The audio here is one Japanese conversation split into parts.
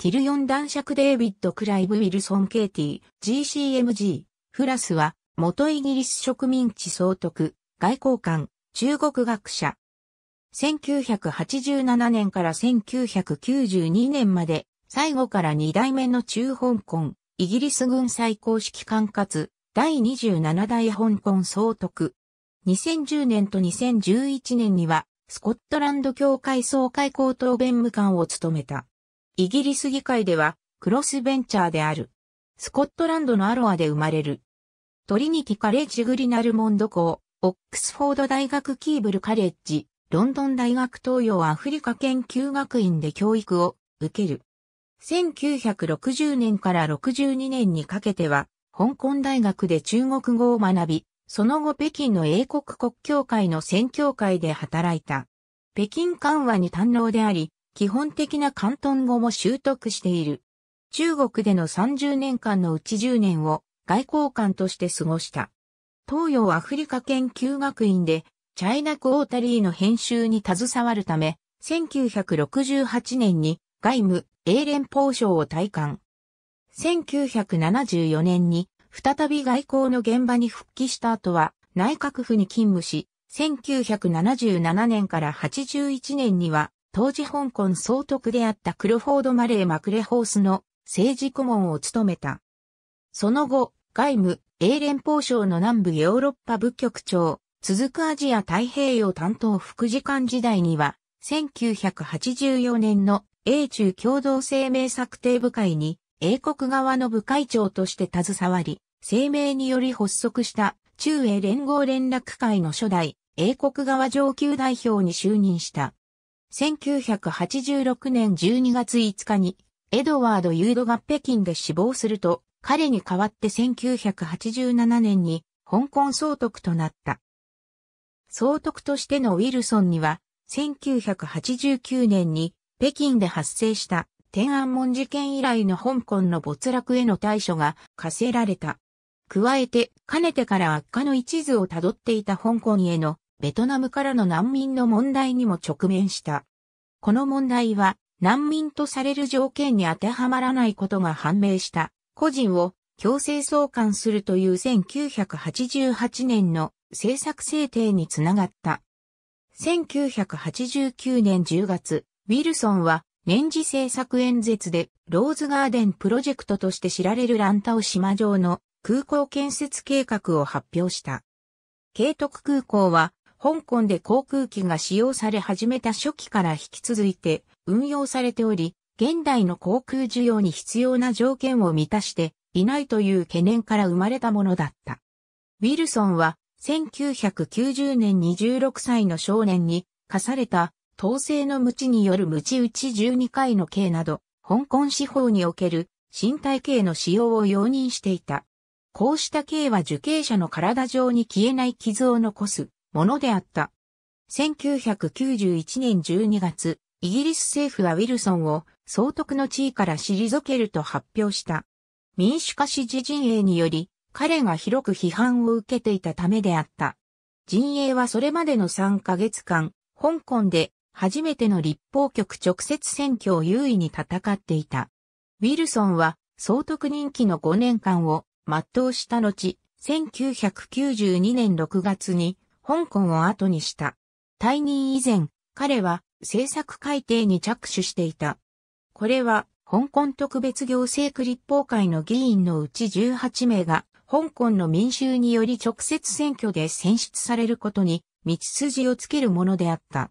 ティル4男爵デイビッド・クライブ・ウィルソン・ケイティ、GCMG、フラスは、元イギリス植民地総督、外交官、中国学者。1987年から1992年まで、最後から2代目の中香港、イギリス軍最高指揮官かつ、第27代香港総督。2010年と2011年には、スコットランド協会総会高等弁務官を務めた。イギリス議会では、クロスベンチャーである。スコットランドのアロアで生まれる。トリニティカレッジグリナルモンド校、オックスフォード大学キーブルカレッジ、ロンドン大学東洋アフリカ研究学院で教育を受ける。1960年から62年にかけては、香港大学で中国語を学び、その後北京の英国国教会の宣教会で働いた。北京緩和に堪能であり、基本的な広東語も習得している。中国での30年間のうち10年を外交官として過ごした。東洋アフリカ研究学院でチャイナクオータリーの編集に携わるため、1968年に外務英連邦省を退官。1974年に再び外交の現場に復帰した後は内閣府に勤務し、1977年から81年には当時香港総督であったクロフォード・マレー・マクレホースの政治顧問を務めた。その後、外務、英連邦省の南部ヨーロッパ部局長、続くアジア太平洋担当副次官時代には、1984年の英中共同声明策定部会に、英国側の部会長として携わり、声明により発足した中英連合連絡会の初代英国側上級代表に就任した。1986年12月5日に、エドワード・ユードが北京で死亡すると、彼に代わって1987年に、香港総督となった。総督としてのウィルソンには、1989年に北京で発生した天安門事件以来の香港の没落への対処が課せられた。加えて、かねてから悪化の一途をたどっていた香港へのベトナムからの難民の問題にも直面した。この問題は、難民とされる条件に当てはまらないことが判明した、個人を強制送還するという1988年の政策制定につながった。1989年10月、ウィルソンは年次政策演説でローズガーデンプロジェクトとして知られるランタオ島上の空港建設計画を発表した。慶徳空港は香港で航空機が使用され始めた初期から引き続いて運用されており、現代の航空需要に必要な条件を満たしていないという懸念から生まれたものだった。ウィルソンは1990年26歳の少年に課された統制の無知による無知打ち12回の刑など、香港司法における身体刑の使用を容認していた。こうした刑は受刑者の体上に消えない傷を残すものであった。1991年12月、イギリス政府はウィルソンを総督の地位から退けると発表した。民主化支持陣営により、彼が広く批判を受けていたためであった。陣営はそれまでの3ヶ月間、香港で初めての立法局直接選挙を優位に戦っていた。ウィルソンは総督任期の5年間を全うした後、1992年6月に香港を後にした。退任以前、彼は政策改定に着手していた。これは、香港特別行政区立法会の議員のうち18名が、香港の民衆により直接選挙で選出されることに、道筋をつけるものであった。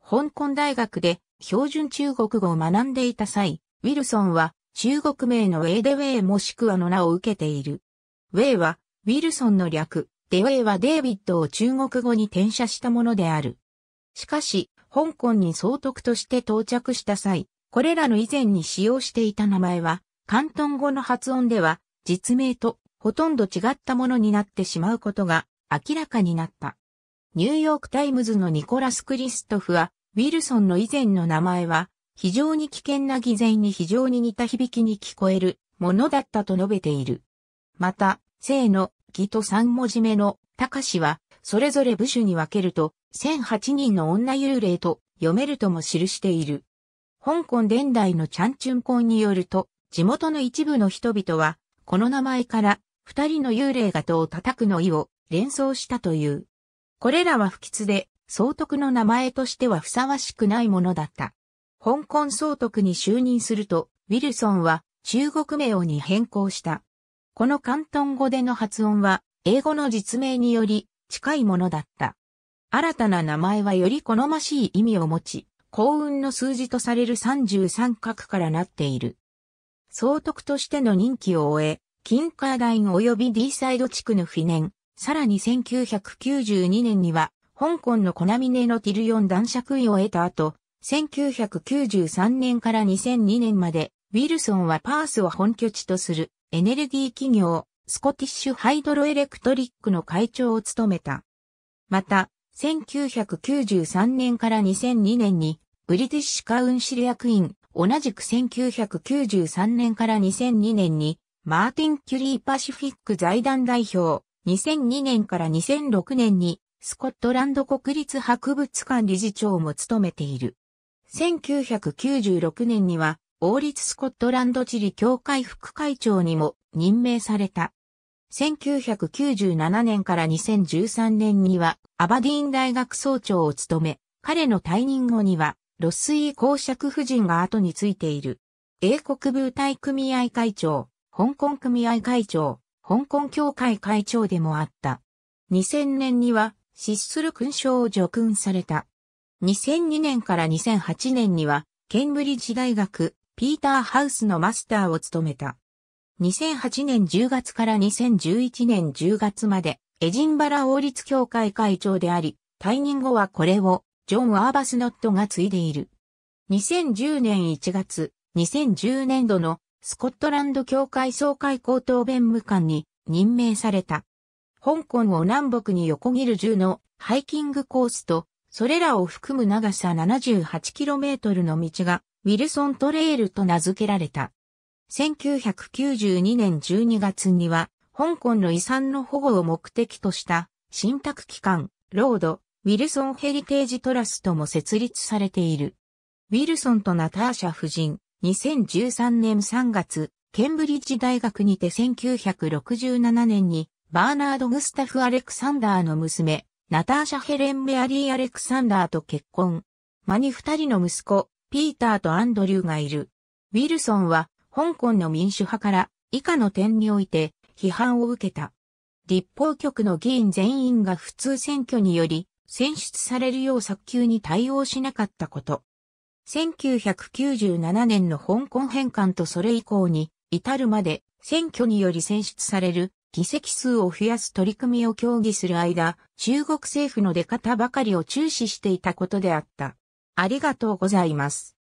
香港大学で標準中国語を学んでいた際、ウィルソンは中国名のウェイデウェイもしくはの名を受けている。ウェイはウィルソンの略、デウェイはデイビッドを中国語に転写したものである。しかし、香港に総督として到着した際、これらの以前に使用していた名前は、広東語の発音では、実名とほとんど違ったものになってしまうことが明らかになった。ニューヨークタイムズのニコラス・クリストフは、ウィルソンの以前の名前は、非常に危険な偽善に非常に似た響きに聞こえるものだったと述べている。また、性の木と3文字目のかしは、それぞれ部首に分けると、1008人の女幽霊と読めるとも記している。香港伝来のチャンチュンコンによると、地元の一部の人々は、この名前から二人の幽霊が戸を叩くの意を連想したという。これらは不吉で、総督の名前としてはふさわしくないものだった。香港総督に就任すると、ウィルソンは中国名をに変更した。この関東語での発音は、英語の実名により近いものだった。新たな名前はより好ましい意味を持ち、幸運の数字とされる33角からなっている。総督としての任期を終え、キンカーイン及び D サイド地区のフィネン、さらに1992年には、香港のコナミネのティルヨン男爵位を得た後、1993年から2002年まで、ウィルソンはパースを本拠地とするエネルギー企業、スコティッシュハイドロエレクトリックの会長を務めた。また、1993年から2002年に、ブリティッシュカウンシル役員、同じく1993年から2002年に、マーティン・キュリー・パシフィック財団代表、2002年から2006年に、スコットランド国立博物館理事長も務めている。1996年には、王立スコットランド地理協会副会長にも任命された。1997年から2013年にはアバディーン大学総長を務め、彼の退任後にはロスイー公爵夫人が後についている。英国部隊組合会長、香港組合会長、香港協会会長でもあった。2000年には失する勲章を除勲された。2002年から2008年にはケンブリッジ大学ピーターハウスのマスターを務めた。2008年10月から2011年10月まで、エジンバラ王立協会会長であり、退任後はこれを、ジョン・アーバスノットが継いでいる。2010年1月、2010年度のスコットランド協会総会高等弁務官に任命された。香港を南北に横切る銃のハイキングコースと、それらを含む長さ 78km の道がウィルソントレールと名付けられた。1992年12月には、香港の遺産の保護を目的とした、信託機関、ロード、ウィルソンヘリテージトラストも設立されている。ウィルソンとナターシャ夫人、2013年3月、ケンブリッジ大学にて1967年に、バーナード・グスタフ・アレクサンダーの娘、ナターシャ・ヘレン・メアリー・アレクサンダーと結婚。間に二人の息子、ピーターとアンドリューがいる。ウィルソンは、香港の民主派から以下の点において批判を受けた。立法局の議員全員が普通選挙により選出されるよう早急に対応しなかったこと。1997年の香港返還とそれ以降に至るまで選挙により選出される議席数を増やす取り組みを協議する間、中国政府の出方ばかりを注視していたことであった。ありがとうございます。